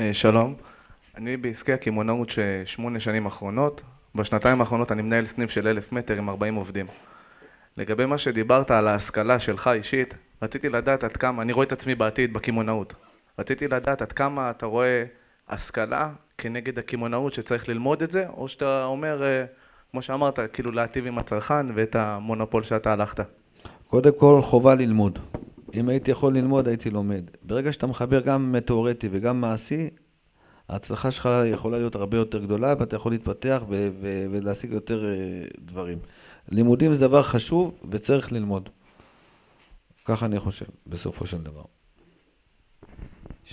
אה, שלום. אני בעסקי הקמעונאות שמונה שנים אחרונות, בשנתיים האחרונות אני מנהל סניף של אלף מטר עם ארבעים עובדים. לגבי מה שדיברת על ההשכלה שלך אישית, רציתי לדעת עד כמה, אני רואה את עצמי בעתיד בקמעונאות. רציתי לדעת עד כמה אתה רואה השכלה כנגד הקמעונאות שצריך ללמוד את זה, או שאתה אומר, אה, כמו שאמרת, כאילו להטיב עם הצרכן ואת המונופול שאתה הלכת. קודם כל חובה ללמוד. אם הייתי יכול ללמוד, הייתי לומד. ברגע שאתה מחבר גם תיאורטי וגם מעשי, ההצלחה שלך יכולה להיות הרבה יותר גדולה, ואתה יכול להתפתח ו- ו- ולהשיג יותר uh, דברים. לימודים זה דבר חשוב, וצריך ללמוד. ככה אני חושב, בסופו של דבר.